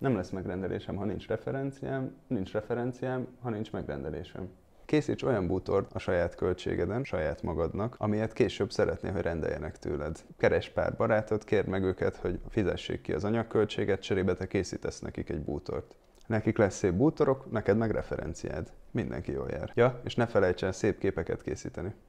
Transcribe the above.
Nem lesz megrendelésem, ha nincs referenciám, nincs referenciám, ha nincs megrendelésem. Készíts olyan bútort a saját költségeden, saját magadnak, amilyet később szeretnél, hogy rendeljenek tőled. Keres pár barátot, kérd meg őket, hogy fizessék ki az anyagköltséget, cserébe te készítesz nekik egy bútort. Nekik lesz szép bútorok, neked meg referenciád. Mindenki jól jár. Ja, és ne felejts el szép képeket készíteni.